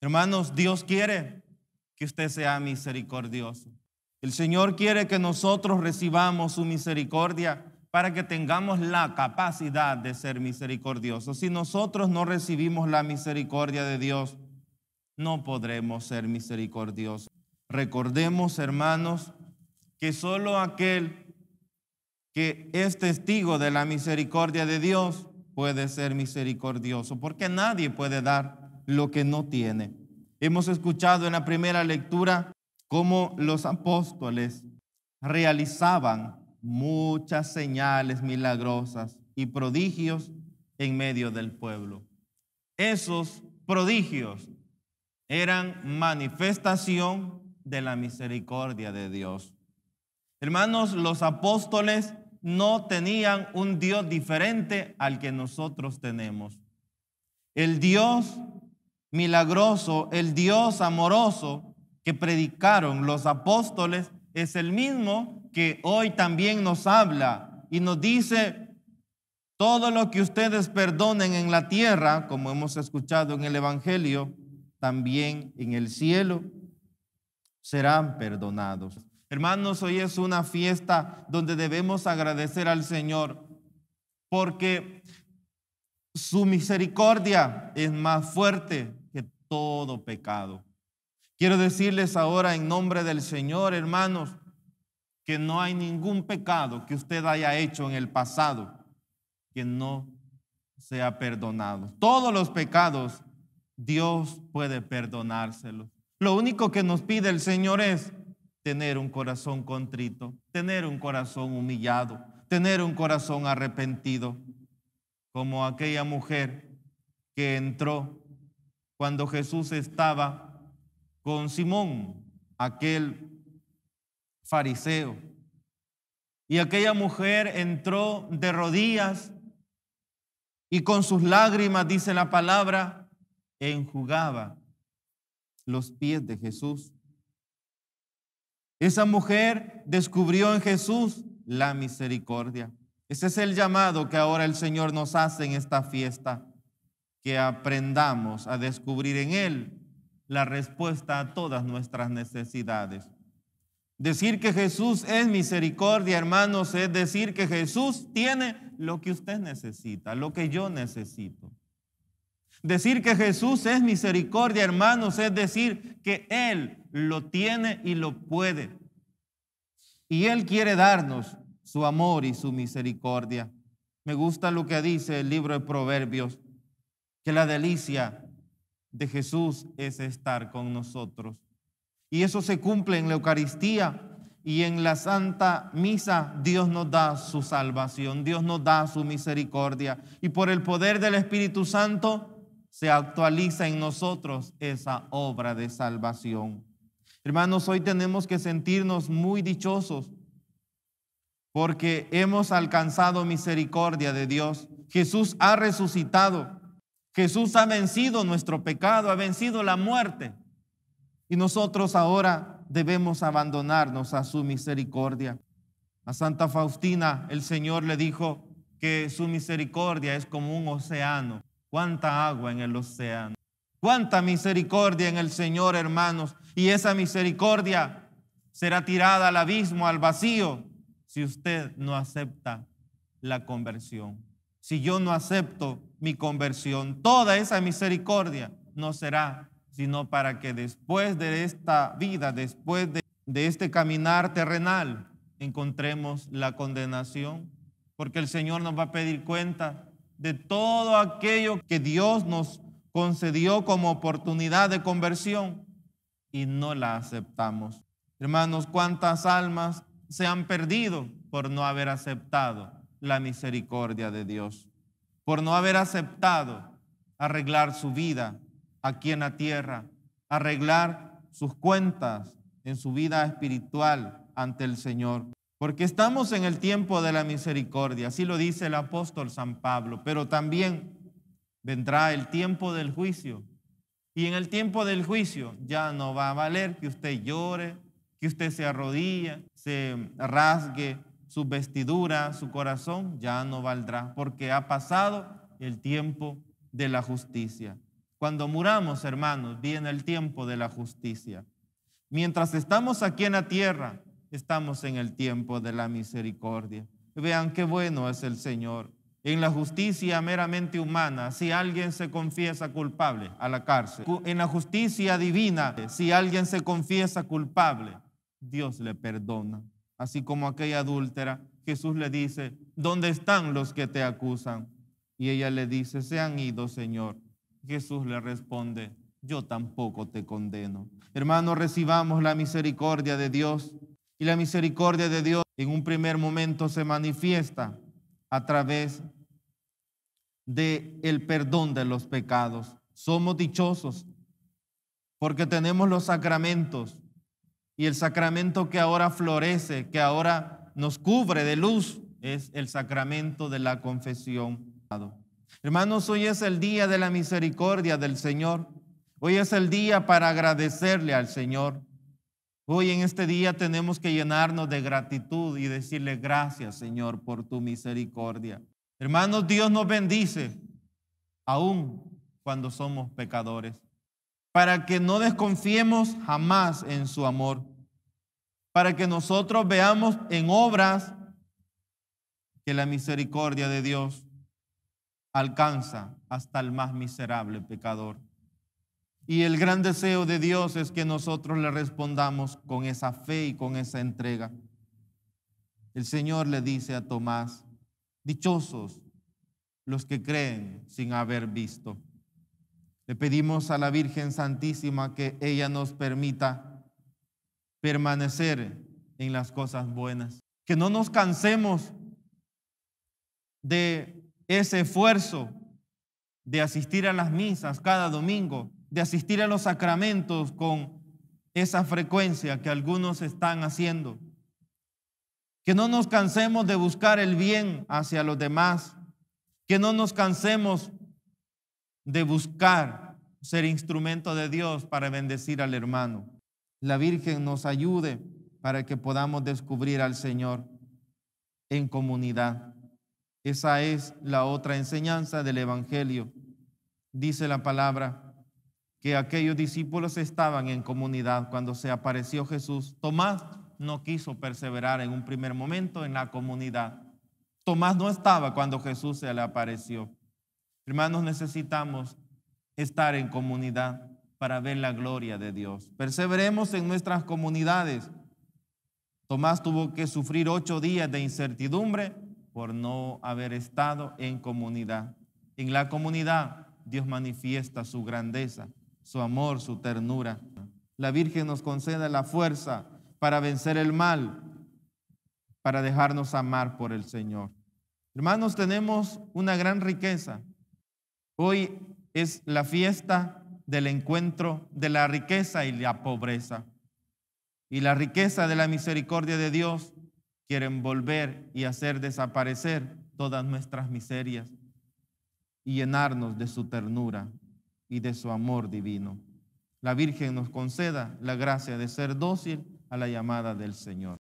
Hermanos, Dios quiere que usted sea misericordioso. El Señor quiere que nosotros recibamos su misericordia para que tengamos la capacidad de ser misericordiosos. Si nosotros no recibimos la misericordia de Dios, no podremos ser misericordiosos. Recordemos, hermanos, que solo aquel que es testigo de la misericordia de Dios puede ser misericordioso, porque nadie puede dar lo que no tiene. Hemos escuchado en la primera lectura cómo los apóstoles realizaban muchas señales milagrosas y prodigios en medio del pueblo. Esos prodigios eran manifestación de la misericordia de Dios. Hermanos, los apóstoles no tenían un Dios diferente al que nosotros tenemos. El Dios milagroso, el Dios amoroso que predicaron los apóstoles, es el mismo que hoy también nos habla y nos dice, todo lo que ustedes perdonen en la tierra, como hemos escuchado en el Evangelio, también en el cielo serán perdonados. Hermanos, hoy es una fiesta donde debemos agradecer al Señor porque su misericordia es más fuerte todo pecado. Quiero decirles ahora en nombre del Señor, hermanos, que no hay ningún pecado que usted haya hecho en el pasado que no sea perdonado. Todos los pecados Dios puede perdonárselos. Lo único que nos pide el Señor es tener un corazón contrito, tener un corazón humillado, tener un corazón arrepentido, como aquella mujer que entró cuando Jesús estaba con Simón, aquel fariseo. Y aquella mujer entró de rodillas y con sus lágrimas, dice la palabra, enjugaba los pies de Jesús. Esa mujer descubrió en Jesús la misericordia. Ese es el llamado que ahora el Señor nos hace en esta fiesta que aprendamos a descubrir en Él la respuesta a todas nuestras necesidades. Decir que Jesús es misericordia, hermanos, es decir que Jesús tiene lo que usted necesita, lo que yo necesito. Decir que Jesús es misericordia, hermanos, es decir que Él lo tiene y lo puede. Y Él quiere darnos su amor y su misericordia. Me gusta lo que dice el libro de Proverbios la delicia de Jesús es estar con nosotros. Y eso se cumple en la Eucaristía y en la Santa Misa. Dios nos da su salvación, Dios nos da su misericordia. Y por el poder del Espíritu Santo se actualiza en nosotros esa obra de salvación. Hermanos, hoy tenemos que sentirnos muy dichosos porque hemos alcanzado misericordia de Dios. Jesús ha resucitado Jesús ha vencido nuestro pecado, ha vencido la muerte. Y nosotros ahora debemos abandonarnos a su misericordia. A Santa Faustina el Señor le dijo que su misericordia es como un océano. Cuánta agua en el océano. Cuánta misericordia en el Señor, hermanos. Y esa misericordia será tirada al abismo, al vacío, si usted no acepta la conversión si yo no acepto mi conversión. Toda esa misericordia no será, sino para que después de esta vida, después de, este caminar terrenal, encontremos la condenación, porque el Señor nos va a pedir cuenta de todo aquello que Dios nos concedió como oportunidad de conversión y no la aceptamos. Hermanos, cuántas almas se han perdido por no haber aceptado la misericordia de Dios, por no haber aceptado arreglar su vida aquí en la tierra, arreglar sus cuentas en su vida espiritual ante el Señor. Porque estamos en el tiempo de la misericordia, así lo dice el apóstol San Pablo, pero también vendrá el tiempo del juicio. Y en el tiempo del juicio ya no va a valer que usted llore, que usted se arrodille, se rasgue su vestidura, su corazón, ya no valdrá, porque ha pasado el tiempo de la justicia. Cuando muramos, hermanos, viene el tiempo de la justicia. Mientras estamos aquí en la tierra, estamos en el tiempo de la misericordia. Vean qué bueno es el Señor. En la justicia meramente humana, si alguien se confiesa culpable, a la cárcel. En la justicia divina, si alguien se confiesa culpable, Dios le perdona así como aquella adúltera, Jesús le dice, ¿dónde están los que te acusan? Y ella le dice, se han ido, Señor. Jesús le responde, yo tampoco te condeno. Hermano, recibamos la misericordia de Dios. Y la misericordia de Dios en un primer momento se manifiesta a través de el perdón de los pecados. Somos dichosos porque tenemos los sacramentos, y el sacramento que ahora florece, que ahora nos cubre de luz, es el sacramento de la confesión. Hermanos, hoy es el día de la misericordia del Señor. Hoy es el día para agradecerle al Señor. Hoy en este día tenemos que llenarnos de gratitud y decirle gracias, Señor, por tu misericordia. Hermanos, Dios nos bendice aún cuando somos pecadores para que no desconfiemos jamás en su amor, para que nosotros veamos en obras que la misericordia de Dios alcanza hasta el más miserable pecador. Y el gran deseo de Dios es que nosotros le respondamos con esa fe y con esa entrega. El Señor le dice a Tomás, dichosos los que creen sin haber visto. Le pedimos a la Virgen Santísima que ella nos permita permanecer en las cosas buenas, que no nos cansemos de ese esfuerzo de asistir a las misas cada domingo, de asistir a los sacramentos con esa frecuencia que algunos están haciendo. Que no nos cansemos de buscar el bien hacia los demás, que no nos cansemos de buscar ser instrumento de Dios para bendecir al hermano. La Virgen nos ayude para que podamos descubrir al Señor en comunidad. Esa es la otra enseñanza del Evangelio. Dice la palabra que aquellos discípulos estaban en comunidad cuando se apareció Jesús. Tomás no quiso perseverar en un primer momento en la comunidad. Tomás no estaba cuando Jesús se le apareció. Hermanos, necesitamos estar en comunidad para ver la gloria de Dios. Perseveremos en nuestras comunidades. Tomás tuvo que sufrir ocho días de incertidumbre por no haber estado en comunidad. En la comunidad Dios manifiesta su grandeza, su amor, su ternura. La Virgen nos concede la fuerza para vencer el mal, para dejarnos amar por el Señor. Hermanos, tenemos una gran riqueza Hoy es la fiesta del encuentro de la riqueza y la pobreza. Y la riqueza de la misericordia de Dios quiere envolver y hacer desaparecer todas nuestras miserias y llenarnos de su ternura y de su amor divino. La Virgen nos conceda la gracia de ser dócil a la llamada del Señor.